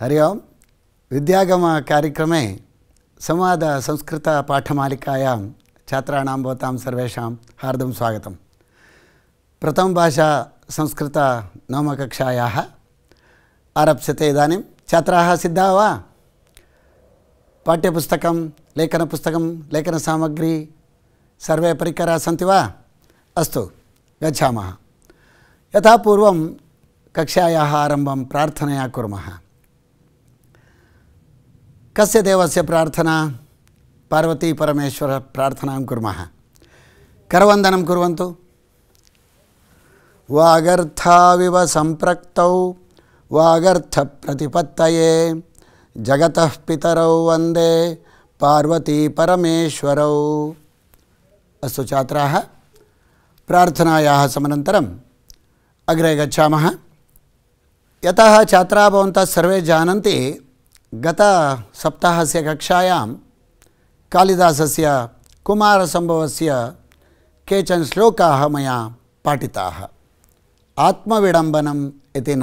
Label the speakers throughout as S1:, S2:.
S1: विद्यागम हरि ओम् विद्यागमकार्यक्रमे संवादसंस्कृतपाठमालिकायां हाद स्वागत प्रथम भाषा संस्कृत नवम कक्षाया आरप्यते इदानीं छात्र सिद्धा वा लेखनपुस्तक लेखन सामग्री सर्वे परिकराः सी वा अस्त गच्छामः यहां कक्षाया आरंभ प्राथनया कूम कस्य देवस्य प्रार्थना पार्वतीपरमेश्वरप्रार्थनां कुर्मः करवन्दनं कुर्वन्तु वागर्थाविव सम्प्रक्तौ वागर्थप्रतिपत्तये जगत पितरौ पार्वती परमेश्वर अस्त छात्र प्राथनाया समन अग्रे गा यहाँ छात्र सर्वे जानती गतसप्ताहस्य ಕಕ್ಷಾ कालिदासस्य ಕೇಚನ್ ಶ್ಲೋಕಾ ಶ್ಲೋಕ मया पाठिताः आत्मविडम्बनम्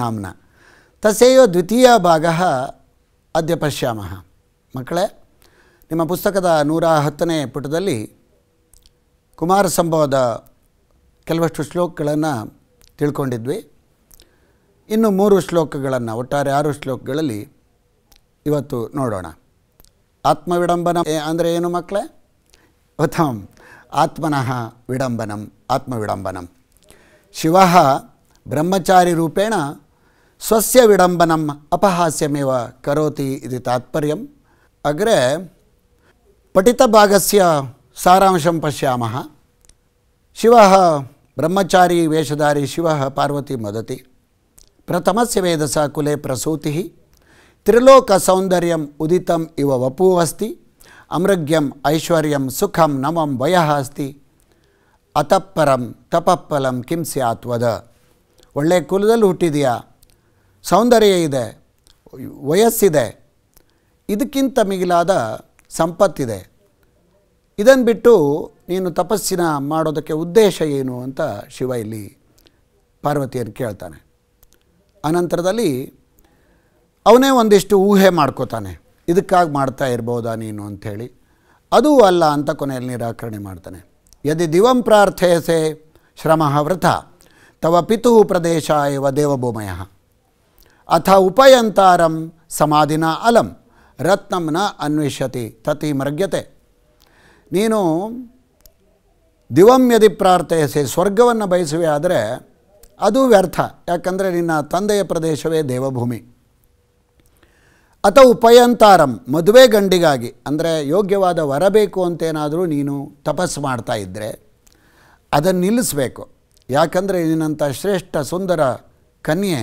S1: ನಾಂನ ತಸೆಯ ದ್ವಿತೀಯ ಭಾಗ ಅದ್ಯ ಪಶ್ಯಾಮಃ ಮಕ್ಕಳೇ ನಿಮ್ಮ ಪುಸ್ತಕದ ನೂರ ಹತ್ತನೇ ಪುಟದಲ್ಲಿ ಕುಮಾರಸಂಭವದ ಕೆಲವಷ್ಟು ಶ್ಲೋಕಗಳನ್ನು ತಿಳ್ಕೊಂಡಿದ್ವಿ ಇನ್ನು ಮೂರು ಶ್ಲೋಕಗಳನ್ನು ಒಟ್ಟಾರೆ ಆರು ಶ್ಲೋಕಗಳಲ್ಲಿ ಇವತ್ತು ನೋಡೋಣ ಆತ್ಮವಿಡಂಬನ ಅಂದರೆ ಏನು ಮಕ್ಕಳೇ ಪ್ರಥಮಂ ಆತ್ಮನಃ ವಿಡಂಬನಂ ಆತ್ಮವಿಡಂಬನಂ ಶಿವ ಬ್ರಹ್ಮಚಾರಿ ರೂಪೇಣ ಸ್ವಸ್ಯ ವಿಡಂಬನಂ ಅಪಹಾಸ್ಯಮೇವ ಕರೋತಿ ಇದು ತಾತ್ಪರ್ಯಂ ಅಗ್ರೆ ಪಠಿತಭಾಗಸ್ಯ ಸಾರಾಂಶಂ ಪಶ್ಯಾಮಃ ಶಿವ ಬ್ರಹ್ಮಚಾರಿ ವೇಷಧಾರಿ ಶಿವ ಪಾರ್ವತಿ ಮದತಿ ಪ್ರಥಮಸ್ಯ ವೇದಸ ಕುಲೆ ಪ್ರಸೂತಿ ತ್ರಿಲೋಕ ಸೌಂದರ್ಯಂ ಉದಿತಂ ಇವ ವಪೂ ಅಸ್ತಿ ಅಮೃಗ್ಯಂ ಐಶ್ವರ್ಯಂ ಸುಖಂ ನಮಂ ಭಯ ಅಸ್ತಿ ಅತಪ್ಪರಂ ತಪಪ್ಪಲಂ ಕಿಂ ಸ್ಯಾತ್ವದ ಒಳ್ಳೆಯ ಕುಲದಲ್ಲಿ ಹುಟ್ಟಿದೆಯಾ ಸೌಂದರ್ಯ ಇದೆ ವಯಸ್ಸಿದೆ ಇದಕ್ಕಿಂತ ಮಿಗಿಲಾದ ಸಂಪತ್ತಿದೆ ಇದನ್ನು ಬಿಟ್ಟು ನೀನು ತಪಸ್ಸಿನ ಮಾಡೋದಕ್ಕೆ ಉದ್ದೇಶ ಏನು ಅಂತ ಶಿವ ಇಲ್ಲಿ ಪಾರ್ವತಿಯನ್ನು ಕೇಳ್ತಾನೆ ಅನಂತರದಲ್ಲಿ ಅವನೇ ಒಂದಿಷ್ಟು ಊಹೆ ಮಾಡ್ಕೋತಾನೆ ಇದಕ್ಕಾಗಿ ಮಾಡ್ತಾ ಇರ್ಬೋದಾ ನೀನು ಅಂಥೇಳಿ ಅದೂ ಅಲ್ಲ ಅಂತ ಕೊನೆಯಲ್ಲಿ ನಿರಾಕರಣೆ ಮಾಡ್ತಾನೆ ಯದಿ ದಿವಂ ಪ್ರಾರ್ಥಯಸೆ ಶ್ರಮ ವೃಥ ತವ ಪಿತು ಪ್ರದೇಶ ಇವ ದೇವಭೂಮಯ ಅಥ ಉಪಯಂತಾರಂ ಸಮಾಧಿನ ಅಲಂ ರತ್ನಂನ ಅನ್ವಿಷ್ಯತಿ ತತಿ ಮರ್ಗ್ಯತೆ ನೀನು ದಿವಂ ಯದಿ ಪ್ರಾರ್ಥಯಸೆ ಸ್ವರ್ಗವನ್ನು ಬಯಸುವೆ ಆದರೆ ಅದು ವ್ಯರ್ಥ ಯಾಕಂದರೆ ನಿನ್ನ ತಂದೆಯ ಪ್ರದೇಶವೇ ದೇವಭೂಮಿ ಅಥ ಉಪಯಂತಾರಂ ಮದುವೆ ಗಂಡಿಗಾಗಿ ಅಂದರೆ ಯೋಗ್ಯವಾದ ಬೇಕು ಅಂತೇನಾದರೂ ನೀನು ತಪಸ್ಸು ಮಾಡ್ತಾ ಇದ್ದರೆ ಅದನ್ನು ನಿಲ್ಲಿಸಬೇಕು ಯಾಕಂದರೆ ನಿನ್ನಂಥ ಶ್ರೇಷ್ಠ ಸುಂದರ ಕನ್ಯೆ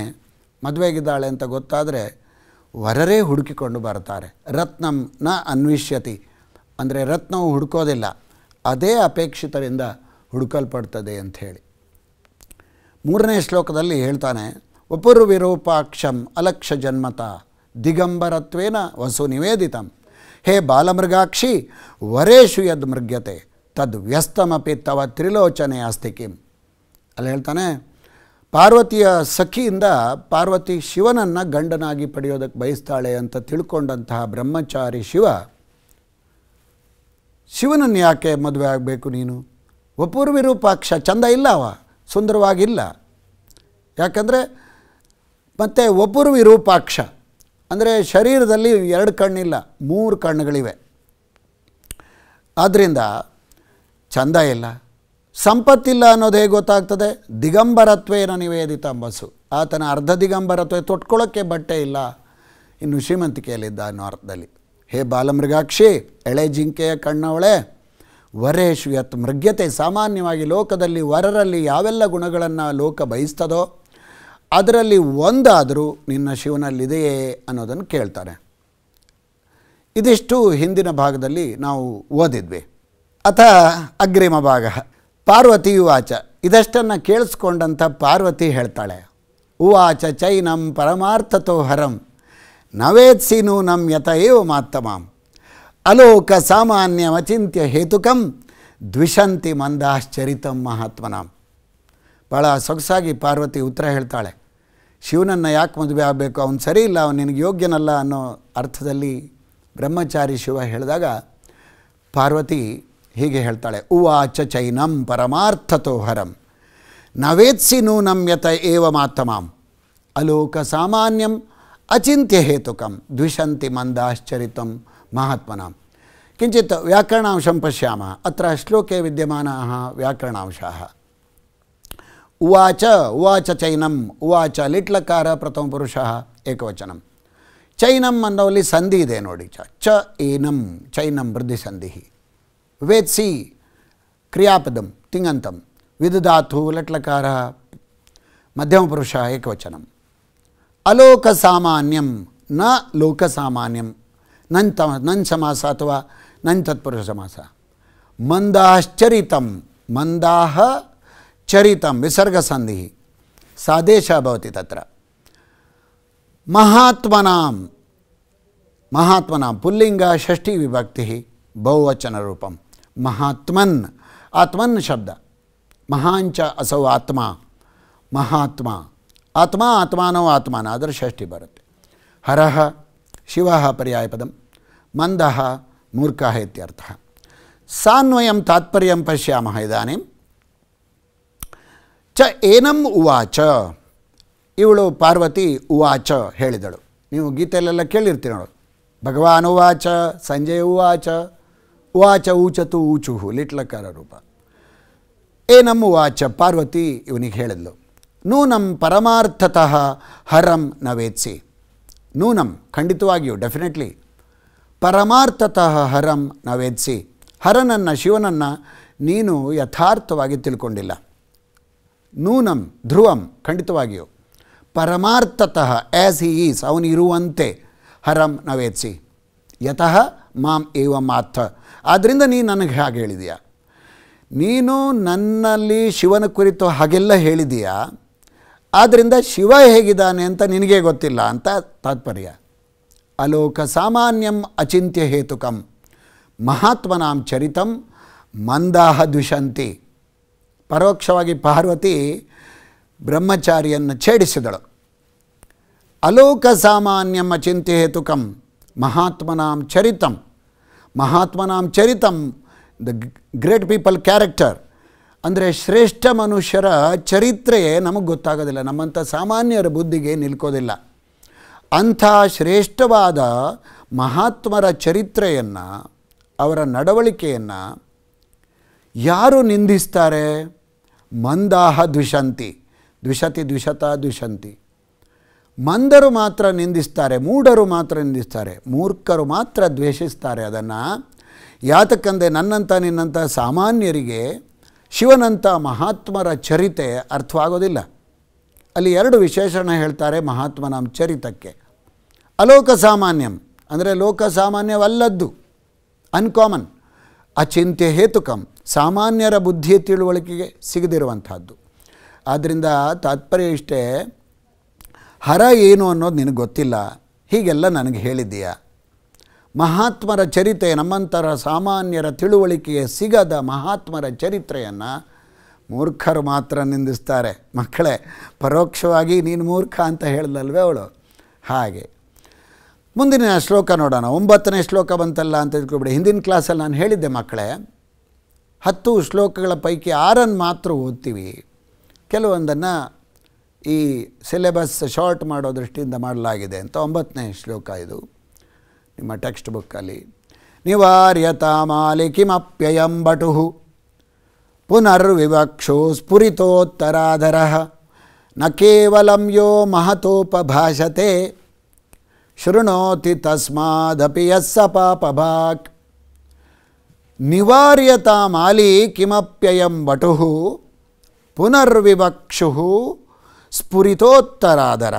S1: ಮದುವೆಗಿದ್ದಾಳೆ ಅಂತ ಗೊತ್ತಾದರೆ ವರರೇ ಹುಡುಕಿಕೊಂಡು ಬರ್ತಾರೆ ರತ್ನಂ ನ ಅನ್ವಿಷ್ಯತಿ ಅಂದರೆ ರತ್ನವು ಹುಡುಕೋದಿಲ್ಲ ಅದೇ ಅಪೇಕ್ಷಿತರಿಂದ ಹುಡುಕಲ್ಪಡ್ತದೆ ಅಂಥೇಳಿ ಮೂರನೇ ಶ್ಲೋಕದಲ್ಲಿ ಹೇಳ್ತಾನೆ ವಿರೂಪಾಕ್ಷಂ ಅಲಕ್ಷ ಜನ್ಮತ ದಿಗಂಬರತ್ವೇನ ವಸು ನಿವೇದಿತಂ ಹೇ ಬಾಲಮೃಗಾಕ್ಷಿ ವರೇಶು ಯದ್ ಮೃಗ್ಯತೆ ತದ್ ವ್ಯಸ್ತಮಪಿ ತವ ತ್ರಿಲೋಚನೆ ಅಸ್ತಿ ಕಿಂ ಅಲ್ಲಿ ಹೇಳ್ತಾನೆ ಪಾರ್ವತಿಯ ಸಖಿಯಿಂದ ಪಾರ್ವತಿ ಶಿವನನ್ನು ಗಂಡನಾಗಿ ಪಡೆಯೋದಕ್ಕೆ ಬಯಸ್ತಾಳೆ ಅಂತ ತಿಳ್ಕೊಂಡಂತಹ ಬ್ರಹ್ಮಚಾರಿ ಶಿವ ಶಿವನನ್ನು ಯಾಕೆ ಮದುವೆ ಆಗಬೇಕು ನೀನು ವಪೂರ್ವಿ ರೂಪಾಕ್ಷ ಚಂದ ಇಲ್ಲ ಅವ ಸುಂದರವಾಗಿಲ್ಲ ಯಾಕಂದರೆ ಮತ್ತು ವಪೂರ್ವಿ ಅಂದರೆ ಶರೀರದಲ್ಲಿ ಎರಡು ಕಣ್ಣಿಲ್ಲ ಮೂರು ಕಣ್ಣುಗಳಿವೆ ಆದ್ದರಿಂದ ಚಂದ ಇಲ್ಲ ಸಂಪತ್ತಿಲ್ಲ ಅನ್ನೋದು ಹೇಗೆ ಗೊತ್ತಾಗ್ತದೆ ದಿಗಂಬರತ್ವೇನ ನಿವೇದಿತ ಬಸು ಆತನ ಅರ್ಧ ದಿಗಂಬರತ್ವ ತೊಟ್ಕೊಳ್ಳೋಕ್ಕೆ ಬಟ್ಟೆ ಇಲ್ಲ ಇನ್ನು ಶ್ರೀಮಂತಿಕೆಯಲ್ಲಿದ್ದ ಅನ್ನೋ ಅರ್ಥದಲ್ಲಿ ಹೇ ಬಾಲಮೃಗಾಕ್ಷಿ ಎಳೆ ಜಿಂಕೆಯ ಕಣ್ಣವಳೆ ವರೇಶ್ ಮೃಗ್ಯತೆ ಸಾಮಾನ್ಯವಾಗಿ ಲೋಕದಲ್ಲಿ ವರರಲ್ಲಿ ಯಾವೆಲ್ಲ ಗುಣಗಳನ್ನು ಲೋಕ ಬಯಸ್ತದೋ ಅದರಲ್ಲಿ ಒಂದಾದರೂ ನಿನ್ನ ಶಿವನಲ್ಲಿದೆಯೇ ಅನ್ನೋದನ್ನು ಕೇಳ್ತಾರೆ ಇದಿಷ್ಟು ಹಿಂದಿನ ಭಾಗದಲ್ಲಿ ನಾವು ಓದಿದ್ವಿ ಅಥ ಅಗ್ರಿಮ ಭಾಗ ಪಾರ್ವತಿಯು ಯುವಾಚ ಇದಷ್ಟನ್ನು ಕೇಳಿಸ್ಕೊಂಡಂಥ ಪಾರ್ವತಿ ಹೇಳ್ತಾಳೆ ಉವಾಚ ಚೈನಂ ಪರಮಾರ್ಥತೋ ಹರಂ ನಮ್ಮ ಯಥ ಏವ ಮಾತ್ತಮಾಂ ಅಲೋಕ ಸಾಮಾನ್ಯ ಅಚಿಂತ್ಯ ಹೇತುಕಂ ದ್ವಿಷಂತಿ ಮಂದಾಶ್ಚರಿತಂ ಮಹಾತ್ಮನಾಂ ಭಾಳ ಸೊಗಸಾಗಿ ಪಾರ್ವತಿ ಉತ್ತರ ಹೇಳ್ತಾಳೆ ಶಿವನನ್ನು ಯಾಕೆ ಮದುವೆ ಆಗಬೇಕು ಅವನು ಸರಿ ಇಲ್ಲ ಅವನು ನಿನಗೆ ಯೋಗ್ಯನಲ್ಲ ಅನ್ನೋ ಅರ್ಥದಲ್ಲಿ ಬ್ರಹ್ಮಚಾರಿ ಶಿವ ಹೇಳಿದಾಗ ಪಾರ್ವತಿ ಹೀಗೆ ಹೇಳ್ತಾಳೆ ಉವಾಚ ಚೈನಂ ಪರಮಾರ್ಥತೋ ಹರಂ ನವೇತ್ಸಿ ಯತ ಏವ ಮಾತಮಾಂ ಅಲೋಕ ಸಾಮಾನ್ಯಂ ಅಚಿಂತ್ಯ ಹೇತುಕಂ ದ್ವಿಷಂತಿ ಮಂದಾಶ್ಚರಿತಂ ಮಹಾತ್ಮನ ಕಿಂಚಿತ್ ವ್ಯಾಕರಣಾಂಶಂ ಪಶ್ಯಾಮ ಅತ್ರ ಶ್ಲೋಕೆ ವಿದ್ಯಮಾನ ವ್ಯಾಕರಣಾಂಶಾ उवाच उवाच ಚೈನಂ ಉವಾಚ ಲಿಟ್ಲಕಾರ ಪ್ರಥಮ ಪುರುಷ ಏಕವಚನಂ ಚೈನಂ ಅನ್ನೋಲ್ಲಿ ಸಂಧಿ ಇದೆ ನೋಡಿ ಚ ಚ ಏನಂ ಚೈನಂ ವೃದ್ಧಿ ಸಂಧಿ ವೇತ್ಸಿ ಕ್ರಿಯಾಪದಂ ತಿಂಗಂತಂ ವಿದುಧಾತು ಲಟ್ಲಕಾರ ಮಧ್ಯಮ ಪುರುಷ ಏಕವಚನಂ ಅಲೋಕ ಸಾಮಾನ್ಯಂ ನ ಲೋಕ ಸಾಮಾನ್ಯಂ ನನ್ ತ ನನ್ ಸಮಾಸ ಅಥವಾ ನನ್ ತತ್ಪುರುಷ ಸಮಾಸ ಮಂದಾಶ್ಚರಿತಂ ಮಂದಾಹ चरित विसर्गसंधि सादेश महात्म तत्र महात्मनाम षष्ठी विभक्ति बहुवचन रूपम महात्मन आत्मन शब्द महांच असौ आत्मा महात्मा आत्मा आत्मा आत्मान आदर षष्ठी भरते हरः शिवः पर्यायपदं मन्दः मूर्खः इत्यर्थः सान्वयं तात्पर्यं पश्यामः इदानीं ಚ ಏನಂ ಉವಾಚ ಇವಳು ಪಾರ್ವತಿ ಉವಾಚ ಹೇಳಿದಳು ನೀವು ಗೀತೆಯಲ್ಲೆಲ್ಲ ಕೇಳಿರ್ತೀರಿ ನೋಡು ಭಗವಾನ್ ಉವಾಚ ಸಂಜಯ್ ಉವಾಚ ಉವಾಚ ಊಚತು ಊಚುಹು ಲಿಟ್ಲಕಾರ ರೂಪ ಏನಂ ಉವಾಚ ಪಾರ್ವತಿ ಇವನಿಗೆ ಹೇಳಿದ್ಲು ನೂನಂ ಪರಮಾರ್ಥತಃ ಹರಂ ನವೇತ್ಸಿ ನೂನಂ ಖಂಡಿತವಾಗಿಯೂ ಡೆಫಿನೆಟ್ಲಿ ಪರಮಾರ್ಥತಃ ಹರಂ ನವೇತ್ಸಿ ಹರನನ್ನು ಶಿವನನ್ನು ನೀನು ಯಥಾರ್ಥವಾಗಿ ತಿಳ್ಕೊಂಡಿಲ್ಲ ನೂನಂ ಧ್ರುವಂ ಖಂಡಿತವಾಗಿಯೂ ಪರಮಾರ್ಥತಃ ಆ್ಯಸ್ ಹಿ ಈಸ್ ಅವನಿರುವಂತೆ ಹರಂ ನವೇತ್ಸಿ ಯತಃ ಮಾಂ ಏವ ಮಾಥ ಆದ್ದರಿಂದ ನೀ ನನಗೆ ಹಾಗೆ ಹೇಳಿದೀಯ ನೀನು ನನ್ನಲ್ಲಿ ಶಿವನ ಕುರಿತು ಹಾಗೆಲ್ಲ ಹೇಳಿದೀಯಾ ಆದ್ದರಿಂದ ಶಿವ ಹೇಗಿದ್ದಾನೆ ಅಂತ ನಿನಗೆ ಗೊತ್ತಿಲ್ಲ ಅಂತ ತಾತ್ಪರ್ಯ ಅಲೋಕ ಸಾಮಾನ್ಯಂ ಅಚಿಂತ್ಯ ಹೇತುಕಂ ಮಹಾತ್ಮನಾಂ ಚರಿತಂ ಮಂದಾಹ ದ್ವಿಷಂತಿ ಪರೋಕ್ಷವಾಗಿ ಪಾರ್ವತಿ ಬ್ರಹ್ಮಚಾರಿಯನ್ನು ಛೇಡಿಸಿದಳು ಅಲೋಕ ಸಾಮಾನ್ಯಮ್ಮ ಚಿಂತೆ ಹೇತುಕಂ ಮಹಾತ್ಮನಾಂ ಚರಿತಂ ಮಹಾತ್ಮನಾಂ ಚರಿತಂ ದ ಗ್ರೇಟ್ ಪೀಪಲ್ ಕ್ಯಾರೆಕ್ಟರ್ ಅಂದರೆ ಶ್ರೇಷ್ಠ ಮನುಷ್ಯರ ಚರಿತ್ರೆಯೇ ನಮಗೆ ಗೊತ್ತಾಗೋದಿಲ್ಲ ನಮ್ಮಂಥ ಸಾಮಾನ್ಯರ ಬುದ್ಧಿಗೆ ನಿಲ್ಕೋದಿಲ್ಲ ಅಂಥ ಶ್ರೇಷ್ಠವಾದ ಮಹಾತ್ಮರ ಚರಿತ್ರೆಯನ್ನು ಅವರ ನಡವಳಿಕೆಯನ್ನು ಯಾರು ನಿಂದಿಸ್ತಾರೆ ಮಂದಾಹ ದ್ವಿಷಂತಿ ದ್ವಿಷತಿ ದ್ವಿಷತ ದ್ವಿಷಂತಿ ಮಂದರು ಮಾತ್ರ ನಿಂದಿಸ್ತಾರೆ ಮೂಢರು ಮಾತ್ರ ನಿಂದಿಸ್ತಾರೆ ಮೂರ್ಖರು ಮಾತ್ರ ದ್ವೇಷಿಸ್ತಾರೆ ಅದನ್ನು ಯಾತಕ್ಕಂದರೆ ನನ್ನಂಥ ನಿನ್ನಂಥ ಸಾಮಾನ್ಯರಿಗೆ ಶಿವನಂಥ ಮಹಾತ್ಮರ ಚರಿತೆ ಅರ್ಥವಾಗೋದಿಲ್ಲ ಅಲ್ಲಿ ಎರಡು ವಿಶೇಷಣ ಹೇಳ್ತಾರೆ ಮಹಾತ್ಮನ ಚರಿತಕ್ಕೆ ಅಲೋಕ ಸಾಮಾನ್ಯಂ ಅಂದರೆ ಲೋಕ ಅನ್ಕಾಮನ್ ಅಚಿಂತ್ಯ ಹೇತುಕಂ ಸಾಮಾನ್ಯರ ಬುದ್ಧಿಯ ತಿಳುವಳಿಕೆಗೆ ಸಿಗದಿರುವಂಥದ್ದು ಆದ್ದರಿಂದ ತಾತ್ಪರ್ಯ ಇಷ್ಟೇ ಹರ ಏನು ಅನ್ನೋದು ನಿನಗೆ ಗೊತ್ತಿಲ್ಲ ಹೀಗೆಲ್ಲ ನನಗೆ ಹೇಳಿದ್ದೀಯ ಮಹಾತ್ಮರ ಚರಿತ್ರೆ ನಮ್ಮಂತರ ಸಾಮಾನ್ಯರ ತಿಳುವಳಿಕೆಗೆ ಸಿಗದ ಮಹಾತ್ಮರ ಚರಿತ್ರೆಯನ್ನು ಮೂರ್ಖರು ಮಾತ್ರ ನಿಂದಿಸ್ತಾರೆ ಮಕ್ಕಳೇ ಪರೋಕ್ಷವಾಗಿ ನೀನು ಮೂರ್ಖ ಅಂತ ಹೇಳ್ದಲ್ವೇ ಅವಳು ಹಾಗೆ ಮುಂದಿನ ಶ್ಲೋಕ ನೋಡೋಣ ಒಂಬತ್ತನೇ ಶ್ಲೋಕ ಬಂತಲ್ಲ ಅಂತ ತಿಳ್ಕೊಬಿಡಿ ಹಿಂದಿನ ಕ್ಲಾಸಲ್ಲಿ ನಾನು ಹೇಳಿದ್ದೆ ಮಕ್ಕಳೇ ಹತ್ತು ಶ್ಲೋಕಗಳ ಪೈಕಿ ಆರನ್ನು ಮಾತ್ರ ಓದ್ತೀವಿ ಕೆಲವೊಂದನ್ನು ಈ ಸಿಲೆಬಸ್ ಶಾರ್ಟ್ ಮಾಡೋ ದೃಷ್ಟಿಯಿಂದ ಮಾಡಲಾಗಿದೆ ಅಂತ ಒಂಬತ್ತನೇ ಶ್ಲೋಕ ಇದು ನಿಮ್ಮ ಟೆಕ್ಸ್ಟ್ ಬುಕ್ಕಲ್ಲಿ ನಿವಾರ್ಯತಾಮಾಲಿ ಕಿಮಪ್ಯಯಂ ಬಟು ಪುನರ್ವಿವಕ್ಷೋ ಸ್ಫುರಿತೋತ್ತರಾಧರ ನ ಕೇವಲಂ ಯೋ ಮಹತೋಪಭಾಷತೆ ಶೃಣೋತಿ ತಸ್ಮಾದಪಿ ಯಸ್ಸ ನಿವಾರ್ಯತಾ ಮಾಲಿ ಕಿಮಪ್ಯಯಂ ವಟು ಪುನರ್ವಿವಕ್ಷು ಸ್ಫುರಿತೋತ್ತರಾದರ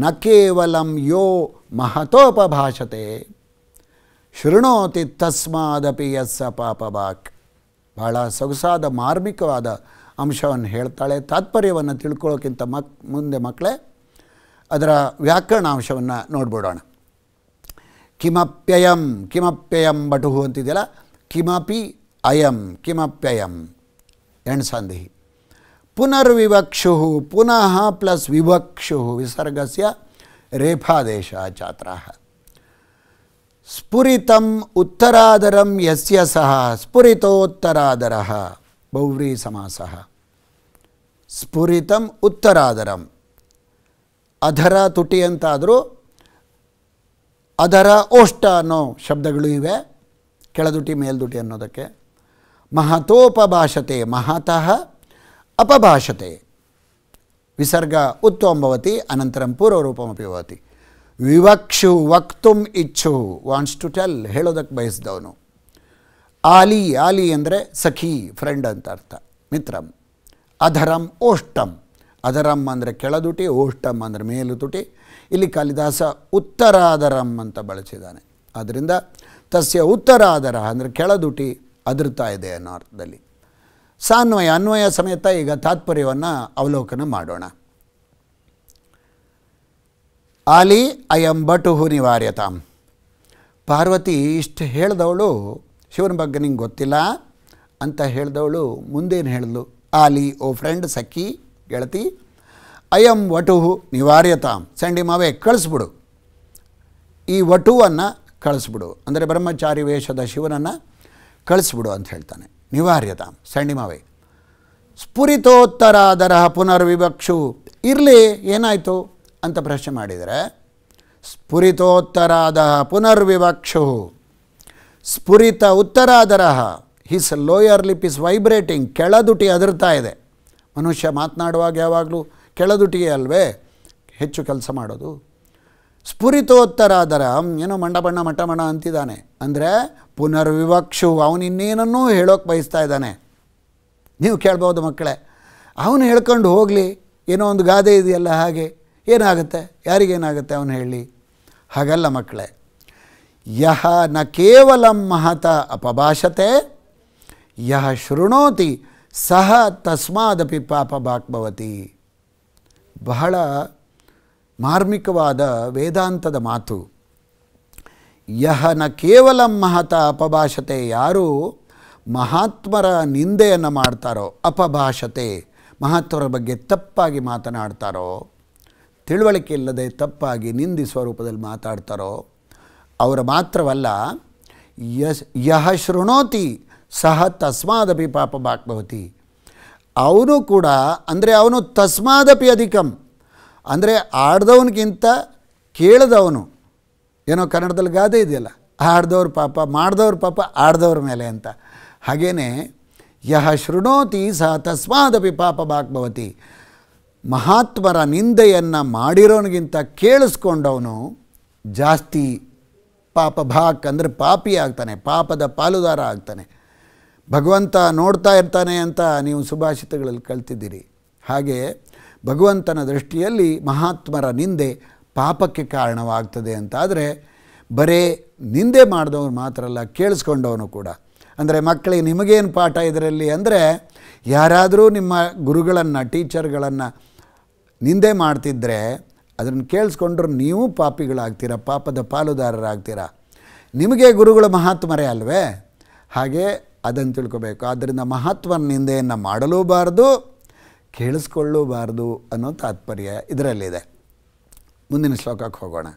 S1: ನ ಕೇವಲಂ ಯೋ ಮಹತೋಪಭಾಷತೆ ಶೃಣೋತಿ ತಸ್ಮಾದಪಿ ಯಸ್ಸ ಪಾಪಭಾಕ್ ಬಹಳ ಸೊಗಸಾದ ಮಾರ್ಮಿಕವಾದ ಅಂಶವನ್ನು ಹೇಳ್ತಾಳೆ ತಾತ್ಪರ್ಯವನ್ನು ತಿಳ್ಕೊಳ್ಳೋಕ್ಕಿಂತ ಮಕ್ ಮುಂದೆ ಮಕ್ಕಳೇ अदर व्याकरणांश नोडबोड किमप्यय किमप्य बटु होती दिला किं किमप्ययसंधी पुनर्विवक्षु पुन प्लस विवक्षु विसर्गायच्या रेफादेश उत्तरादरं यस्य सः यश स्फुरतरादर समासः स्फुरत उत्तरादर ಅಧರ ತುಟಿ ಅಂತಾದರೂ ಅದರ ಓಷ್ಟ ಅನ್ನೋ ಶಬ್ದಗಳು ಇವೆ ಕೆಳದುಟಿ ಮೇಲ್ದುಟಿ ಅನ್ನೋದಕ್ಕೆ ಮಹತೋಪಭಾಷತೆ ಮಹತಃ ಅಪಭಾಷತೆ ವಿಸರ್ಗ ಉತ್ತಮವತಿ ಅನಂತರಂ ಪೂರ್ವರೂಪಮಿ ಭವತಿ ವಿವಕ್ಷು ವಕ್ತು ಇಚ್ಛು ವಾಂಟ್ಸ್ ಟು ಟೆಲ್ ಹೇಳೋದಕ್ಕೆ ಬಯಸಿದವನು ಆಲಿ ಆಲಿ ಅಂದರೆ ಸಖಿ ಫ್ರೆಂಡ್ ಅಂತ ಅರ್ಥ ಮಿತ್ರಂ ಅಧರಂ ಓಷ್ಟಂ ಅದರಮ್ಮ ಅಂದರೆ ಕೆಳದುಟಿ ಓಷ್ಟಮ್ಮ ಅಂದರೆ ಮೇಲು ತುಟಿ ಇಲ್ಲಿ ಕಾಳಿದಾಸ ಉತ್ತರಾದರಮ್ ಅಂತ ಬಳಸಿದ್ದಾನೆ ಆದ್ದರಿಂದ ತಸ್ಯ ಉತ್ತರಾದರ ಅಂದರೆ ಕೆಳದುಟಿ ಅದರ್ತಾ ಇದೆ ಅನ್ನೋ ಅರ್ಥದಲ್ಲಿ ಸಾನ್ವಯ ಅನ್ವಯ ಸಮೇತ ಈಗ ತಾತ್ಪರ್ಯವನ್ನು ಅವಲೋಕನ ಮಾಡೋಣ ಆಲಿ ಅಯಂ ಬಟುಹು ನಿವಾರ್ಯತಾಂ ಪಾರ್ವತಿ ಇಷ್ಟು ಹೇಳಿದವಳು ಶಿವನ ಬಗ್ಗೆ ನಿಂಗೆ ಗೊತ್ತಿಲ್ಲ ಅಂತ ಹೇಳಿದವಳು ಮುಂದೇನು ಹೇಳಿದ್ಲು ಆಲಿ ಓ ಫ್ರೆಂಡ್ ಸಖಿ ಗೆಳತಿ ಅಯಂ ವಟುಹು ನಿವಾರ್ಯತಾಂ ಸೆಂಡ್ ಮಾವೆ ಕಳಿಸ್ಬಿಡು ಈ ವಟುವನ್ನು ಕಳಿಸ್ಬಿಡು ಅಂದರೆ ಬ್ರಹ್ಮಚಾರಿ ವೇಷದ ಶಿವನನ್ನು ಕಳಿಸ್ಬಿಡು ಅಂತ ಹೇಳ್ತಾನೆ ನಿವಾರ್ಯತಾಂ ಸೆಂಡ್ ಸ್ಫುರಿತೋತ್ತರ ಅವೇ ಸ್ಫುರಿತೋತ್ತರಾದರ ಪುನರ್ವಿವಕ್ಷು ಇರಲಿ ಏನಾಯಿತು ಅಂತ ಪ್ರಶ್ನೆ ಮಾಡಿದರೆ ಸ್ಫುರಿತೋತ್ತರಾದ ಪುನರ್ವಿವಕ್ಷು ಸ್ಫುರಿತ ಉತ್ತರಾದರ his lower lip is vibrating ಕೆಳದುಟಿ ಅದರ್ತಾ ಇದೆ ಮನುಷ್ಯ ಮಾತನಾಡುವಾಗ ಯಾವಾಗಲೂ ಕೆಳದುಟಿಗೆ ಅಲ್ವೇ ಹೆಚ್ಚು ಕೆಲಸ ಮಾಡೋದು ಸ್ಫುರಿತೋತ್ತರಾದರ ಏನೋ ಮಂಡ ಬಣ್ಣ ಅಂತಿದ್ದಾನೆ ಅಂದರೆ ಪುನರ್ವಿವಕ್ಷು ಅವನು ಇನ್ನೇನನ್ನೂ ಹೇಳೋಕೆ ಬಯಸ್ತಾ ಇದ್ದಾನೆ ನೀವು ಕೇಳ್ಬೋದು ಮಕ್ಕಳೇ ಅವನು ಹೇಳ್ಕೊಂಡು ಹೋಗಲಿ ಏನೋ ಒಂದು ಗಾದೆ ಇದೆಯಲ್ಲ ಹಾಗೆ ಏನಾಗುತ್ತೆ ಯಾರಿಗೇನಾಗುತ್ತೆ ಅವನು ಹೇಳಿ ಹಾಗಲ್ಲ ಮಕ್ಕಳೇ ಯಹ ನ ಕೇವಲ ಮಹತ ಅಪಭಾಷತೆ ಯಹ ಶೃಣೋತಿ ಸಹ ತಸ್ಮಾದಪಿ ಪಾಪ ಬಾಕ್ಭವತಿ ಬಹಳ ಮಾರ್ಮಿಕವಾದ ವೇದಾಂತದ ಮಾತು ಯಹ ನ ಕೇವಲ ಮಹತ ಅಪಭಾಷತೆ ಯಾರು ಮಹಾತ್ಮರ ನಿಂದೆಯನ್ನು ಮಾಡ್ತಾರೋ ಅಪಭಾಷತೆ ಮಹಾತ್ಮರ ಬಗ್ಗೆ ತಪ್ಪಾಗಿ ಮಾತನಾಡ್ತಾರೋ ತಿಳುವಳಿಕೆ ಇಲ್ಲದೆ ತಪ್ಪಾಗಿ ನಿಂದಿ ಸ್ವರೂಪದಲ್ಲಿ ಮಾತಾಡ್ತಾರೋ ಅವರ ಮಾತ್ರವಲ್ಲ ಯಸ್ ಯಹ ಶೃಣೋತಿ ಸಹ ತಸ್ಮಾದಪಿ ಪಾಪ ಬಾಕ್ಭವತಿ ಅವನು ಕೂಡ ಅಂದರೆ ಅವನು ತಸ್ಮಾದಪಿ ಅಧಿಕಂ ಅಂದರೆ ಆಡ್ದವನಿಗಿಂತ ಕೇಳ್ದವನು ಏನೋ ಕನ್ನಡದಲ್ಲಿ ಗಾದೆ ಇದೆಯಲ್ಲ ಆಡ್ದವ್ರ ಪಾಪ ಮಾಡಿದವ್ರ ಪಾಪ ಆಡ್ದವ್ರ ಮೇಲೆ ಅಂತ ಹಾಗೇ ಯಹ ಶೃಣೋತಿ ಸಹ ತಸ್ಮಾದಪಿ ಪಾಪ ಭವತಿ ಮಹಾತ್ಮರ ನಿಂದೆಯನ್ನು ಮಾಡಿರೋನಿಗಿಂತ ಕೇಳಿಸ್ಕೊಂಡವನು ಜಾಸ್ತಿ ಪಾಪ ಭಾಕ್ ಅಂದರೆ ಪಾಪಿ ಆಗ್ತಾನೆ ಪಾಪದ ಪಾಲುದಾರ ಆಗ್ತಾನೆ ಭಗವಂತ ನೋಡ್ತಾ ಇರ್ತಾನೆ ಅಂತ ನೀವು ಸುಭಾಷಿತಗಳಲ್ಲಿ ಕಲ್ತಿದ್ದೀರಿ ಹಾಗೆ ಭಗವಂತನ ದೃಷ್ಟಿಯಲ್ಲಿ ಮಹಾತ್ಮರ ನಿಂದೆ ಪಾಪಕ್ಕೆ ಕಾರಣವಾಗ್ತದೆ ಅಂತಾದರೆ ಬರೇ ನಿಂದೆ ಮಾಡಿದವ್ರು ಮಾತ್ರ ಅಲ್ಲ ಕೇಳಿಸ್ಕೊಂಡವನು ಕೂಡ ಅಂದರೆ ಮಕ್ಕಳಿಗೆ ನಿಮಗೇನು ಪಾಠ ಇದರಲ್ಲಿ ಅಂದರೆ ಯಾರಾದರೂ ನಿಮ್ಮ ಗುರುಗಳನ್ನು ಟೀಚರ್ಗಳನ್ನು ನಿಂದೆ ಮಾಡ್ತಿದ್ದರೆ ಅದನ್ನು ಕೇಳಿಸ್ಕೊಂಡ್ರು ನೀವು ಪಾಪಿಗಳಾಗ್ತೀರ ಪಾಪದ ಪಾಲುದಾರರಾಗ್ತೀರ ನಿಮಗೆ ಗುರುಗಳು ಮಹಾತ್ಮರೇ ಅಲ್ವೇ ಹಾಗೆ ಅದನ್ನು ತಿಳ್ಕೊಬೇಕು ಆದ್ದರಿಂದ ಮಹತ್ವ ನಿಂದೆಯನ್ನು ಮಾಡಲೂಬಾರ್ದು ಕೇಳಿಸ್ಕೊಳ್ಳೂಬಾರ್ದು ಅನ್ನೋ ತಾತ್ಪರ್ಯ ಇದರಲ್ಲಿದೆ ಮುಂದಿನ ಶ್ಲೋಕಕ್ಕೆ ಹೋಗೋಣ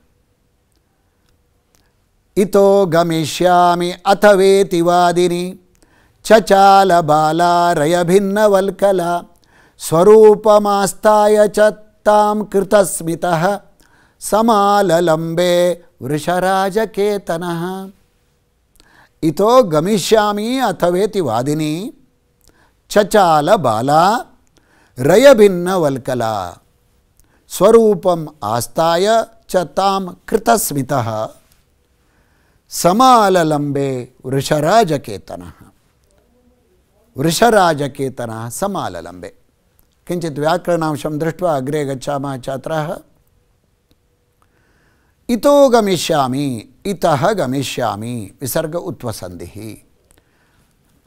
S1: ಇತೋ ಗಮಿಷ್ಯಾಮಿ ಅಥವೇ ತಿವಾದಿನಿ ಚಚಾಲ ಬಾಲ ರಯಭಿನ್ನ ಭಿನ್ನವಲ್ಕಲ ಸ್ವರೂಪಮಾಸ್ತಾಯ ಚ ತಾಂ ಕೃತಸ್ಮಿತ ಸಮಾಲಲಂಬೆ ವೃಷರಾಜಕೇತನಃ इतो गमिष्यामी अथवेति वादिनी चचाल बाला रय भिन्न वल्कला स्वरूपम आस्ताय च ताम कृतस्मित समाललंबे वृषराजकेतन वृषराजकेतन समाललंबे किंचित व्याकरणांशं दृष्टि अग्रे गच्छामः छात्राः इतो गमिष्यामि ಇತ ಗಮಿಷ್ಯಾಮಿ ವಿಸರ್ಗ ಉತ್ವಸಂಧಿ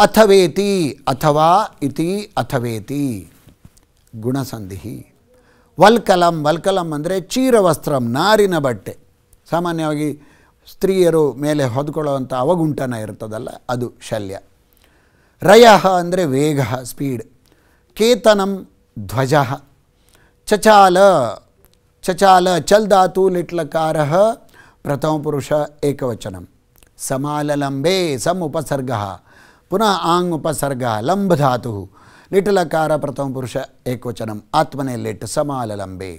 S1: ಅಥವೇತಿ ಅಥವಾ ಇತಿ ಅಥವೇತಿ ಗುಣಸಂಧಿ ವಲ್ಕಲಂ ವಲ್ಕಲಂ ಅಂದರೆ ಚೀರವಸ್ತ್ರಂ ನಾರಿನ ಬಟ್ಟೆ ಸಾಮಾನ್ಯವಾಗಿ ಸ್ತ್ರೀಯರು ಮೇಲೆ ಹೊದ್ಕೊಳ್ಳುವಂಥ ಅವಗುಂಟನ ಇರ್ತದಲ್ಲ ಅದು ಶಲ್ಯ ರಯ ಅಂದರೆ ವೇಗ ಸ್ಪೀಡ್ ಕೇತನಂ ಧ್ವಜ ಚಚಾಲ ಚಚಾಲ ಚಲ್ ಧಾತು ಲಿಟ್ಲಕಾರ प्रथम पुरुष एकवचनम समाल लंबे सम उपसर्ग पुनः आंग उपसर्ग लंब धातु लिटलकार प्रथम पुरुष एकवचनम आत्मने लिट समाल लंबे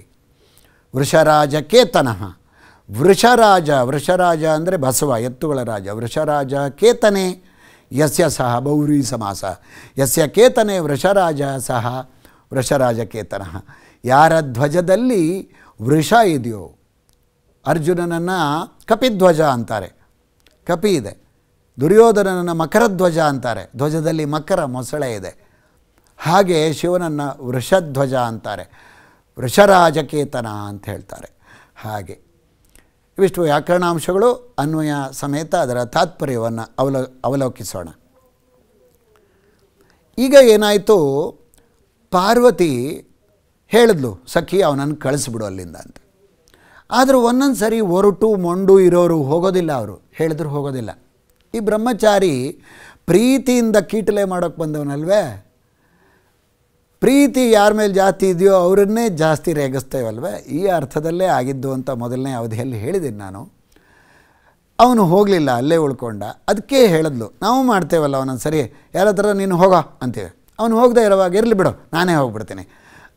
S1: वृषराज केतन वृषराज वृषराज अरे बसव एज वृषराज केतने यस्य सह बौरी समास यस्य केतने वृषराज सह वृषराज केतन यार ध्वजली वृष इो ಅರ್ಜುನನನ್ನು ಕಪಿಧ್ವಜ ಅಂತಾರೆ ಕಪಿ ಇದೆ ದುರ್ಯೋಧನನನ್ನು ಮಕರಧ್ವಜ ಅಂತಾರೆ ಧ್ವಜದಲ್ಲಿ ಮಕರ ಮೊಸಳೆ ಇದೆ ಹಾಗೆ ಶಿವನನ್ನು ವೃಷಧ್ವಜ ಅಂತಾರೆ ವೃಷರಾಜಕೇತನ ಅಂತ ಹೇಳ್ತಾರೆ ಹಾಗೆ ಇವಿಷ್ಟು ವ್ಯಾಕರಣಾಂಶಗಳು ಅನ್ವಯ ಸಮೇತ ಅದರ ತಾತ್ಪರ್ಯವನ್ನು ಅವಲೋ ಅವಲೋಕಿಸೋಣ ಈಗ ಏನಾಯಿತು ಪಾರ್ವತಿ ಹೇಳಿದ್ಲು ಸಖಿ ಅವನನ್ನು ಕಳಿಸ್ಬಿಡು ಅಲ್ಲಿಂದ ಅಂತ ಆದರೂ ಒಂದೊಂದು ಸರಿ ಒರಟು ಮೊಂಡು ಇರೋರು ಹೋಗೋದಿಲ್ಲ ಅವರು ಹೇಳಿದ್ರು ಹೋಗೋದಿಲ್ಲ ಈ ಬ್ರಹ್ಮಚಾರಿ ಪ್ರೀತಿಯಿಂದ ಕೀಟಲೆ ಮಾಡೋಕ್ಕೆ ಬಂದವನಲ್ವೇ ಪ್ರೀತಿ ಯಾರ ಮೇಲೆ ಜಾಸ್ತಿ ಇದೆಯೋ ಅವರನ್ನೇ ಜಾಸ್ತಿ ರೇಗಿಸ್ತೇವಲ್ವೇ ಈ ಅರ್ಥದಲ್ಲೇ ಆಗಿದ್ದು ಅಂತ ಮೊದಲನೇ ಅವಧಿಯಲ್ಲಿ ಹೇಳಿದ್ದೀನಿ ನಾನು ಅವನು ಹೋಗಲಿಲ್ಲ ಅಲ್ಲೇ ಉಳ್ಕೊಂಡ ಅದಕ್ಕೆ ಹೇಳಿದ್ಲು ನಾವು ಮಾಡ್ತೇವಲ್ಲ ಅವನೊಂದು ಸರಿ ಯಾರ ನೀನು ಹೋಗೋ ಅಂತೀವಿ ಅವನು ಹೋಗದೆ ಇರೋವಾಗ ಇರಲಿ ಬಿಡು ನಾನೇ ಹೋಗ್ಬಿಡ್ತೀನಿ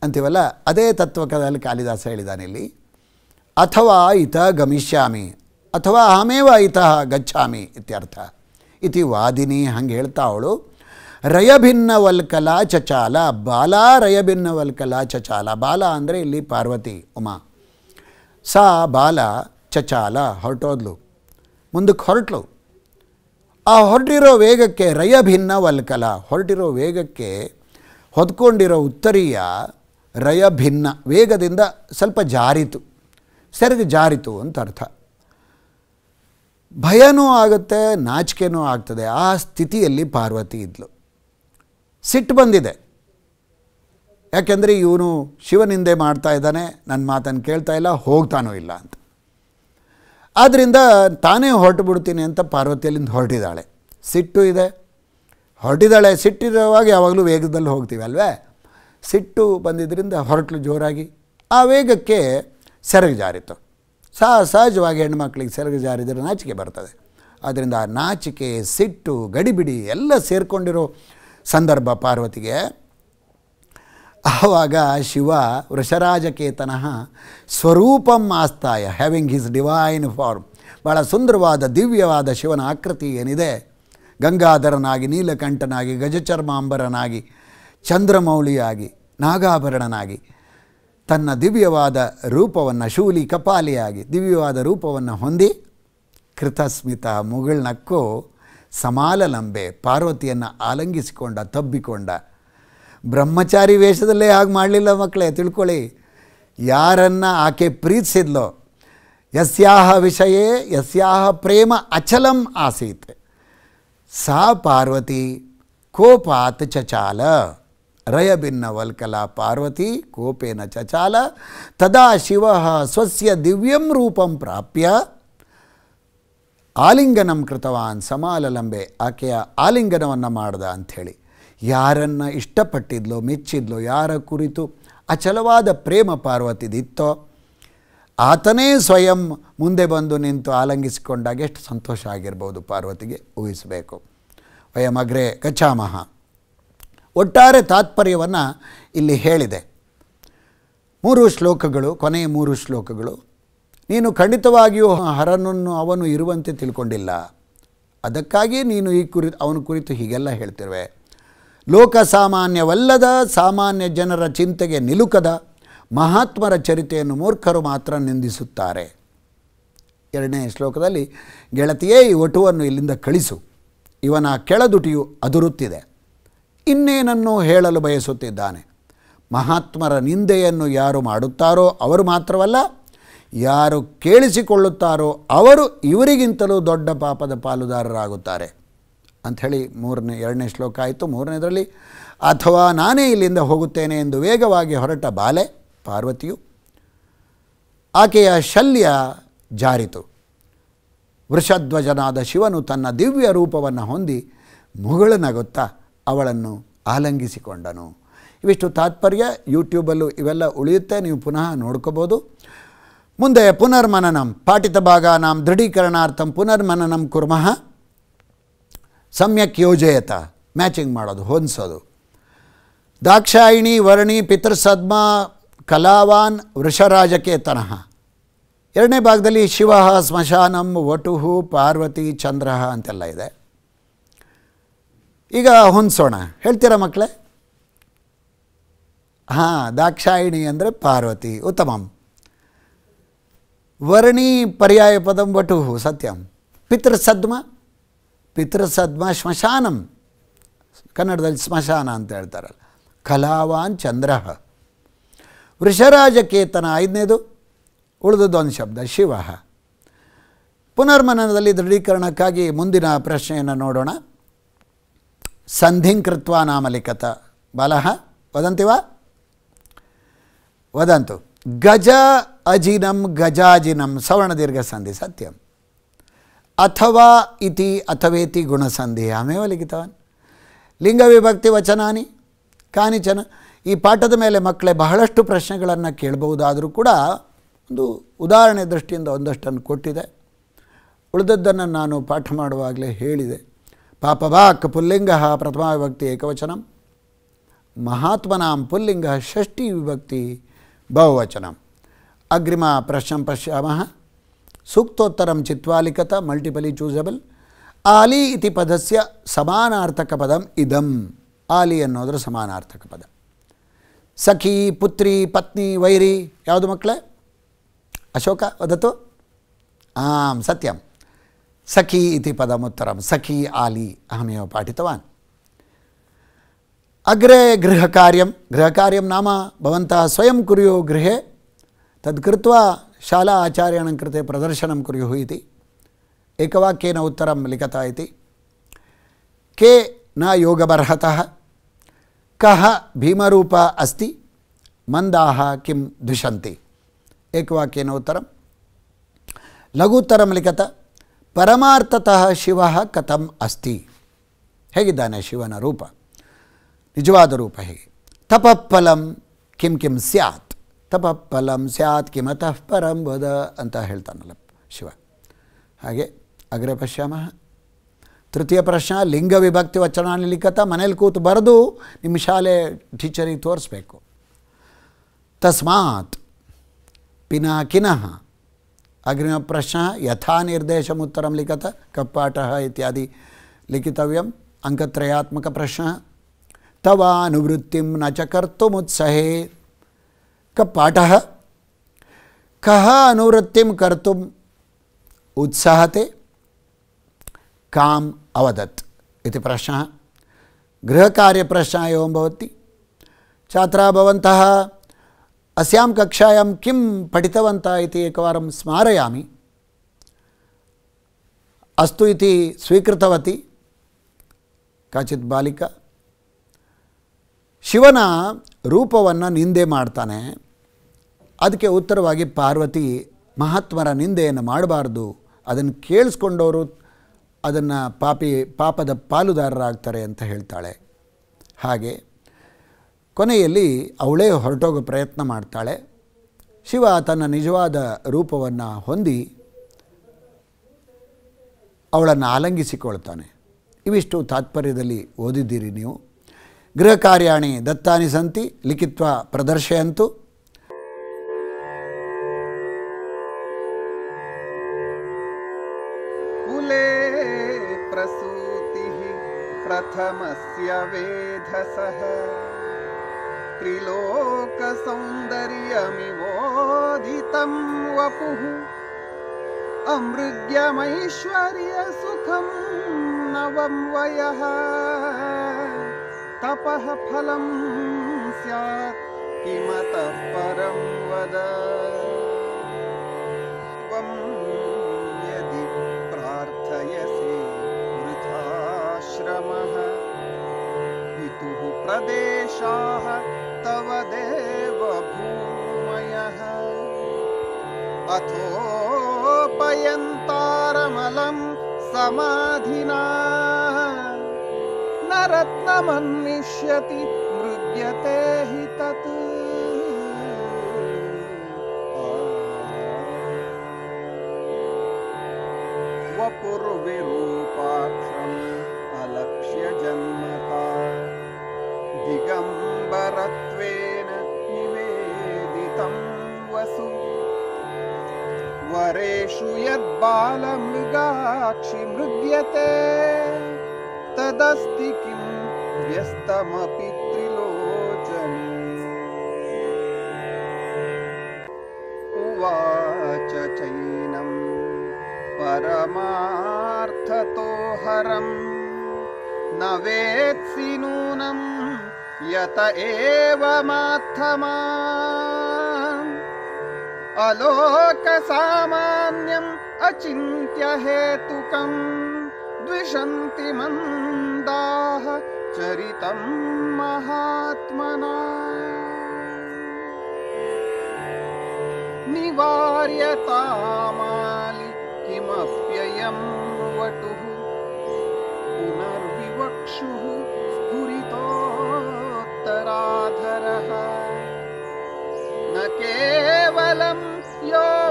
S1: ಅಂತೀವಲ್ಲ ಅದೇ ತತ್ವಕದಲ್ಲಿ ಕಾಳಿದಾಸ ಹೇಳಿದಾನಿಲ್ಲಿ ಅಥವಾ ಇತ ಗಮಿಷ್ಯಾಮಿ ಅಥವಾ ಅಹಮೇವ ಇತಃ ಗಚ್ಚಾಮಿ ಇತ್ಯರ್ಥ ಇತಿ ವಾದಿನಿ ಹಂಗೆ ಹೇಳ್ತಾ ಅವಳು ರಯಭಿನ್ನವಲ್ಕಲಾ ಚಚಾಲ ಬಾಲ ರಯಭಿನ್ನವಲ್ಕಲಾ ಚಚಾಲ ಬಾಲ ಅಂದರೆ ಇಲ್ಲಿ ಪಾರ್ವತಿ ಉಮಾ ಸಾ ಬಾಲ ಚಚಾಲ ಹೊರಟೋದ್ಲು ಮುಂದಕ್ಕೆ ಹೊರಟ್ಲು ಆ ಹೊರಟಿರೋ ವೇಗಕ್ಕೆ ರಯಭಿನ್ನವಲ್ಕಲ ಹೊರಟಿರೋ ವೇಗಕ್ಕೆ ಹೊದ್ಕೊಂಡಿರೋ ಉತ್ತರಿಯ ರಯಭಿನ್ನ ವೇಗದಿಂದ ಸ್ವಲ್ಪ ಜಾರಿತು ಸೆರಗು ಜಾರಿತು ಅಂತ ಅರ್ಥ ಭಯನೂ ಆಗುತ್ತೆ ನಾಚಿಕೆನೂ ಆಗ್ತದೆ ಆ ಸ್ಥಿತಿಯಲ್ಲಿ ಪಾರ್ವತಿ ಇದ್ಲು ಸಿಟ್ಟು ಬಂದಿದೆ ಯಾಕೆಂದರೆ ಇವನು ಶಿವನಿಂದೆ ಮಾಡ್ತಾ ಇದ್ದಾನೆ ನನ್ನ ಮಾತನ್ನು ಕೇಳ್ತಾ ಇಲ್ಲ ಹೋಗ್ತಾನೂ ಇಲ್ಲ ಅಂತ ಆದ್ದರಿಂದ ತಾನೇ ಹೊರಟು ಬಿಡ್ತೀನಿ ಅಂತ ಪಾರ್ವತಿಯಲ್ಲಿಂದ ಹೊರಟಿದ್ದಾಳೆ ಸಿಟ್ಟು ಇದೆ ಹೊರಟಿದ್ದಾಳೆ ಸಿಟ್ಟಿರುವಾಗ ಯಾವಾಗಲೂ ವೇಗದಲ್ಲಿ ಹೋಗ್ತೀವಿ ಅಲ್ವೇ ಸಿಟ್ಟು ಬಂದಿದ್ದರಿಂದ ಹೊರಟಲು ಜೋರಾಗಿ ಆ ವೇಗಕ್ಕೆ ಸೆರಗು ಜಾರಿತು ಸಹ ಸಹಜವಾಗಿ ಹೆಣ್ಮಕ್ಳಿಗೆ ಸೆರಗು ಜಾರಿದರೆ ನಾಚಿಕೆ ಬರ್ತದೆ ಆದ್ದರಿಂದ ಆ ನಾಚಿಕೆ ಸಿಟ್ಟು ಗಡಿಬಿಡಿ ಎಲ್ಲ ಸೇರಿಕೊಂಡಿರೋ ಸಂದರ್ಭ ಪಾರ್ವತಿಗೆ ಆವಾಗ ಶಿವ ವೃಷರಾಜಕೇತನ ಸ್ವರೂಪಂ ಆಸ್ತಾಯ ಹ್ಯಾವಿಂಗ್ ಹಿಸ್ ಡಿವೈನ್ ಫಾರ್ಮ್ ಭಾಳ ಸುಂದರವಾದ ದಿವ್ಯವಾದ ಶಿವನ ಆಕೃತಿ ಏನಿದೆ ಗಂಗಾಧರನಾಗಿ ನೀಲಕಂಠನಾಗಿ ಗಜಚರ್ಮಾಂಬರನಾಗಿ ಚಂದ್ರಮೌಳಿಯಾಗಿ ನಾಗಾಭರಣನಾಗಿ ತನ್ನ ದಿವ್ಯವಾದ ರೂಪವನ್ನು ಶೂಲಿ ಕಪಾಲಿಯಾಗಿ ದಿವ್ಯವಾದ ರೂಪವನ್ನು ಹೊಂದಿ ಕೃತಸ್ಮಿತ ಮುಗುಳ್ನಕ್ಕೋ ಸಮಾಲಲಂಬೆ ಪಾರ್ವತಿಯನ್ನು ಆಲಂಗಿಸಿಕೊಂಡ ತಬ್ಬಿಕೊಂಡ ಬ್ರಹ್ಮಚಾರಿ ವೇಷದಲ್ಲೇ ಹಾಗೆ ಮಾಡಲಿಲ್ಲ ಮಕ್ಕಳೇ ತಿಳ್ಕೊಳ್ಳಿ ಯಾರನ್ನು ಆಕೆ ಪ್ರೀತಿಸಿದ್ಲೋ ಯಸ್ಯಾಹ ವಿಷಯ ಯಸ್ಯಾಹ ಪ್ರೇಮ ಅಚಲಂ ಆಸೀತ್ ಸಾ ಪಾರ್ವತಿ ಕೋಪಾತ್ ಚಚಾಲ ರಯಭಿನ್ನ ವಲ್ಕಲ ಪಾರ್ವತಿ ಕೋಪೇನ ಚಚಾಲ ತದಾ ಶಿವ ಸ್ವಸ್ಯ ದಿವ್ಯಂ ರೂಪಂ ಪ್ರಾಪ್ಯ ಆಲಿಂಗನಂ ಕೃತವಾನ್ ಸಮಾಲಲಂಬೆ ಆಕೆಯ ಆಲಿಂಗನವನ್ನು ಮಾಡ್ದ ಅಂಥೇಳಿ ಯಾರನ್ನು ಇಷ್ಟಪಟ್ಟಿದ್ಲೋ ಮೆಚ್ಚಿದ್ಲೋ ಯಾರ ಕುರಿತು ಅಚಲವಾದ ಪ್ರೇಮ ಪಾರ್ವತಿದಿತ್ತೋ ಆತನೇ ಸ್ವಯಂ ಮುಂದೆ ಬಂದು ನಿಂತು ಆಲಂಗಿಸಿಕೊಂಡಾಗ ಎಷ್ಟು ಸಂತೋಷ ಆಗಿರ್ಬೋದು ಪಾರ್ವತಿಗೆ ಊಹಿಸಬೇಕು ವಯಮಗ್ರೆ ಗಚ್ಚಾಮಹ ಒಟ್ಟಾರೆ ತಾತ್ಪರ್ಯವನ್ನು ಇಲ್ಲಿ ಹೇಳಿದೆ ಮೂರು ಶ್ಲೋಕಗಳು ಕೊನೆಯ ಮೂರು ಶ್ಲೋಕಗಳು ನೀನು ಖಂಡಿತವಾಗಿಯೂ ಹರನನ್ನು ಅವನು ಇರುವಂತೆ ತಿಳ್ಕೊಂಡಿಲ್ಲ ಅದಕ್ಕಾಗಿಯೇ ನೀನು ಈ ಕುರಿತು ಅವನ ಕುರಿತು ಹೀಗೆಲ್ಲ ಹೇಳ್ತಿರುವೆ ಲೋಕಸಾಮಾನ್ಯವಲ್ಲದ ಸಾಮಾನ್ಯ ಜನರ ಚಿಂತೆಗೆ ನಿಲುಕದ ಮಹಾತ್ಮರ ಚರಿತೆಯನ್ನು ಮೂರ್ಖರು ಮಾತ್ರ ನಿಂದಿಸುತ್ತಾರೆ ಎರಡನೇ ಶ್ಲೋಕದಲ್ಲಿ ಗೆಳತಿಯೇ ಈ ಒಟುವನ್ನು ಇಲ್ಲಿಂದ ಕಳಿಸು ಇವನ ಕೆಳದುಟಿಯು ಅದುರುತ್ತಿದೆ ಇನ್ನೇನನ್ನು ಹೇಳಲು ಬಯಸುತ್ತಿದ್ದಾನೆ ಮಹಾತ್ಮರ ನಿಂದೆಯನ್ನು ಯಾರು ಮಾಡುತ್ತಾರೋ ಅವರು ಮಾತ್ರವಲ್ಲ ಯಾರು ಕೇಳಿಸಿಕೊಳ್ಳುತ್ತಾರೋ ಅವರು ಇವರಿಗಿಂತಲೂ ದೊಡ್ಡ ಪಾಪದ ಪಾಲುದಾರರಾಗುತ್ತಾರೆ ಅಂಥೇಳಿ ಮೂರನೇ ಎರಡನೇ ಶ್ಲೋಕ ಆಯಿತು ಮೂರನೇದರಲ್ಲಿ ಅಥವಾ ನಾನೇ ಇಲ್ಲಿಂದ ಹೋಗುತ್ತೇನೆ ಎಂದು ವೇಗವಾಗಿ ಹೊರಟ ಬಾಲೆ ಪಾರ್ವತಿಯು ಆಕೆಯ ಶಲ್ಯ ಜಾರಿತು ವೃಷಧ್ವಜನಾದ ಶಿವನು ತನ್ನ ದಿವ್ಯ ರೂಪವನ್ನು ಹೊಂದಿ ಮುಗುಳನಗುತ್ತಾ ಅವಳನ್ನು ಆಲಂಗಿಸಿಕೊಂಡನು ಇವಿಷ್ಟು ತಾತ್ಪರ್ಯ ಯೂಟ್ಯೂಬಲ್ಲೂ ಇವೆಲ್ಲ ಉಳಿಯುತ್ತೆ ನೀವು ಪುನಃ ನೋಡ್ಕೋಬೋದು ಮುಂದೆ ಪುನರ್ಮನನಂ ಪಾಠಿತ ಭಾಗಾನಾಂ ದೃಢೀಕರಣಾರ್ಥಂ ಪುನರ್ಮನನಂ ಕುರ್ಮಃ ಸಮ್ಯಕ್ ಯೋಜಯತ ಮ್ಯಾಚಿಂಗ್ ಮಾಡೋದು ಹೊಂದಿಸೋದು ದಾಕ್ಷಾಯಿಣಿ ವರ್ಣಿ ಪಿತೃಸದ್ಮ ಕಲಾವಾನ್ ವೃಷರಾಜಕೇತನಃ ಎರಡನೇ ಭಾಗದಲ್ಲಿ ಶಿವ ಸ್ಮಶಾನಂ ವಟುಹು ಪಾರ್ವತಿ ಚಂದ್ರ ಅಂತೆಲ್ಲ ಇದೆ ಈಗ ಹೊಂದಿಸೋಣ ಹೇಳ್ತೀರಾ ಮಕ್ಕಳೇ ಹಾಂ ದಾಕ್ಷಾಯಿಣಿ ಅಂದರೆ ಪಾರ್ವತಿ ಉತ್ತಮಂ ವರ್ಣಿ ಪರ್ಯಾಯ ಪದಂ ವಟು ಸತ್ಯಂ ಪಿತೃಸದ್ಮ ಪಿತೃಸದ್ಮ ಶ್ಮಶಾನಂ ಕನ್ನಡದಲ್ಲಿ ಸ್ಮಶಾನ ಅಂತ ಹೇಳ್ತಾರಲ್ಲ ಕಲಾವಾನ್ ಚಂದ್ರ ವೃಷರಾಜಕೇತನ ಐದನೇದು ಉಳಿದದ್ದೊಂದು ಶಬ್ದ ಶಿವ ಪುನರ್ಮನನದಲ್ಲಿ ದೃಢೀಕರಣಕ್ಕಾಗಿ ಮುಂದಿನ ಪ್ರಶ್ನೆಯನ್ನು ನೋಡೋಣ ಸಂಧಿಂ ಕೃತ್ವ ನಾಮ ಲಿಖತ ವದಂತಿ ವಾ ವದಂತು ಗಜ ಅಜಿನಂ ಗಜಾಜಿನಂ ದೀರ್ಘ ಸಂಧಿ ಸತ್ಯಂ ಅಥವಾ ಇತಿ ಅಥವೇತಿ ಗುಣಸಂಧಿ ಅಮೇವ ಲಿಖಿತವನ್ ಲಿಂಗವಿಭಕ್ತಿ ವಚನಾನಿ ಕಾನಿಚನ ಈ ಪಾಠದ ಮೇಲೆ ಮಕ್ಕಳೇ ಬಹಳಷ್ಟು ಪ್ರಶ್ನೆಗಳನ್ನು ಕೇಳಬಹುದಾದರೂ ಕೂಡ ಒಂದು ಉದಾಹರಣೆ ದೃಷ್ಟಿಯಿಂದ ಒಂದಷ್ಟನ್ನು ಕೊಟ್ಟಿದೆ ಉಳಿದದ್ದನ್ನು ನಾನು ಪಾಠ ಮಾಡುವಾಗಲೇ ಹೇಳಿದೆ ಪಾಪವಾಕ್ ಪುಲ್ಲಿಂಗ ಪ್ರಥಮ ವಿಭಕ್ತಿ ಏಕವಚನ ಮಹಾತ್ಮನಾಂ ಪುಲ್ಲಿಂಗ ಷಷ್ಠಿ ವಿಭಕ್ತಿ ಬಹುವಚನ ಅಗ್ರಿಮ ಪ್ರಶ್ನೆ ಪಶ್ಯಾಮಃ ಸೂಕ್ತೋತ್ತರಂ ಚಿತ್ವಾಲಿಕತ ಮಲ್ಟಿಪಲಿ ಚೂಸಬಲ್ ಆಲಿ ಇತಿ ಪದಸ್ಯ ಸಮಾನಾರ್ಥಕ ಪದಂ ಇದಂ ಆಲಿ ಅನ್ನೋದ್ರ ಸಮಾನಾರ್ಥಕ ಪದ ಸಖಿ ಪುತ್ರಿ ಪತ್ನಿ ವೈರಿ ಯಾವುದು ಮಕ್ಕಳೇ ಅಶೋಕ ವದತ್ತು ಆಂ ಸತ್ಯಂ सखी इति पदमुत्तरं सखी आली अहमेव पाठितवान् अग्रे गृहकार्यं गृहकार्यं नाम भवन्तः स्वयं कुर्युः गृहे तत्कृत्वा शाला आचार्याणां कृते प्रदर्शनं कुर्युः इति एकवाक्येन उत्तरं लिखता इति के न योगबर्हतः कः भीमरूप अस्ति मन्दाः किं द्विषन्ति एकवाक्येन उत्तरं लघुत्तरं लिखत ಪರಮಾರ್ಥತಃ ಶಿವ ಕಥಂ ಅಸ್ತಿ ಹೇಗಿದ್ದಾನೆ ಶಿವನ ರೂಪ ನಿಜವಾದ ರೂಪ ಹೇಗೆ ತಪಪಲಂ ಕಿಂ ಕಿಂ ಸ್ಯಾತ್ ತಪಲಂ ಸ್ಯಾತ್ ಕಿಮತಃ ಪರಂ ವದ ಅಂತ ಹೇಳ್ತಾನಲ್ಲ ಶಿವ ಹಾಗೆ ಅಗ್ರೆ ಪಶ್ಯಾಮ ತೃತೀಯ ಪ್ರಶ್ನ ಲಿಂಗ ವಿಭಕ್ತಿ ವಚನಾನಿ ಲಿಖತ ಮನೇಲಿ ಕೂತು ಬರೆದು ನಿಮ್ಮ ಶಾಲೆ ಟೀಚರಿಗೆ ತೋರಿಸ್ಬೇಕು ತಸ್ಮಾತ್ ಪಿನಾಕಿನಃ अग्रिम प्रश्न यथा निर्देश उत्तर लिखत कप्पाटः इत्यादि लिखितव्यम् अङ्कत्रयात्मकप्रश्नः तवानुवृत्तिं न च कर्तुमुत्सहे कप्पाटः कः अनुवृत्तिं कर्तुम् उत्सहते काम अवदत् इति प्रश्नः प्रश्न एवं भवति छात्राः भवन्तः अस्यां कक्षायां किं पठितवन्तः इति एकवारं स्मारयामि अस्तु इति स्वीकृतवती ಕಾಚಿತ್ ಬಾಲಿಕ ಶಿವನ ರೂಪವನ್ನು ನಿಂದೆ ಮಾಡ್ತಾನೆ ಅದಕ್ಕೆ ಉತ್ತರವಾಗಿ ಪಾರ್ವತಿ ಮಹಾತ್ಮರ ನಿಂದೆಯನ್ನು ಮಾಡಬಾರ್ದು ಅದನ್ನು ಕೇಳಿಸ್ಕೊಂಡವರು ಅದನ್ನು ಪಾಪಿ ಪಾಪದ ಪಾಲುದಾರರಾಗ್ತಾರೆ ಅಂತ ಹೇಳ್ತಾಳೆ ಹಾಗೆ ಕೊನೆಯಲ್ಲಿ ಅವಳೇ ಹೊರಟೋಗೋ ಪ್ರಯತ್ನ ಮಾಡ್ತಾಳೆ ಶಿವ ತನ್ನ ನಿಜವಾದ ರೂಪವನ್ನು ಹೊಂದಿ ಅವಳನ್ನು ಆಲಂಗಿಸಿಕೊಳ್ತಾನೆ ಇವಿಷ್ಟು ತಾತ್ಪರ್ಯದಲ್ಲಿ ಓದಿದ್ದೀರಿ ನೀವು ಗೃಹ ಕಾರ್ಯಾಣಿ ದತ್ತಾನಿ ಸಂತಿ ಲಿಖಿತ್ವ ಪ್ರದರ್ಶಯಂತು
S2: ಪ್ರಸೂತಿ ಪ್ರಥಮಸ್ಯ ವೇಧಸಃ त्रिलोकसौन्दर्यमिवोदितं वपुः अमृग्यमैश्वर्यसुखं नवं वयः तपः फलं स्यात् किमतः परं वद त्वं यदि प्रार्थयसे वृथाश्रमः पितुः प्रदेशात् अथोपयन्तारमलम् समाधिना न रत्नमन्विष्यति मृग्यते हि तत् वपुर्विरूपाक्षम् अलक्ष्य जन्मता दिगम्बरत्वेन निवेदितं वसु वरेषु यद् मृद्यते तदस्ति किं व्यस्तमपि त्रिलोचने चैनं परमार्थतो हरम् न वेत्सि नूनं यत एव अलोकसामान्यम् अचिन्त्य हेतुकं द्विषन्ति मन्दाः चरितं महात्मना निवार्यतामालि किमप्ययम् वटुः पुनर्विवक्षुः स्फुरितोत्तराधरः न के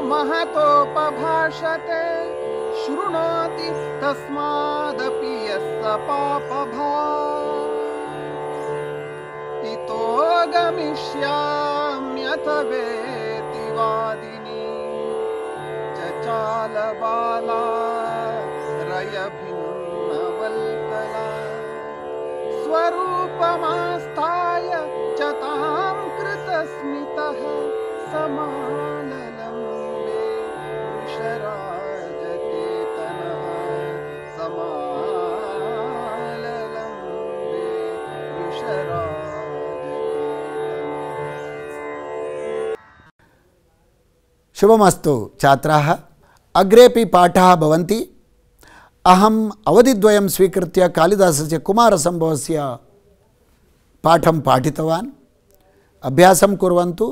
S2: महतोपभाषते शृणोति तस्मादपि यस्य पापभा इतो गमिष्याम्यथ वेति वादिनी चालबाला रयभिन्नवल्कला स्वरूपमास्थाय च तां कृतस्मितः समा
S1: शुभमस्तु छात्राः अग्रेपि पाठाः भवन्ति अहम् अवधिद्वयं स्वीकृत्य कालिदासस्य कुमारसम्भवस्य पाठं पाठितवान् अभ्यास कुर्वन्तु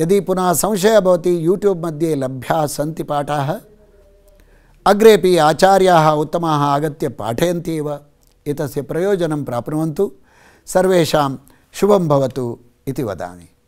S1: यदि पुनः संशय भवति यूट्यूब मध्ये लभ्या सी पाठा अग्रे आचार्याः उत्तम आगत पाठय प्रयोजन प्राप्त प्रयोजनं प्राप्नुवन्तु शुभं भवतु इति वदामि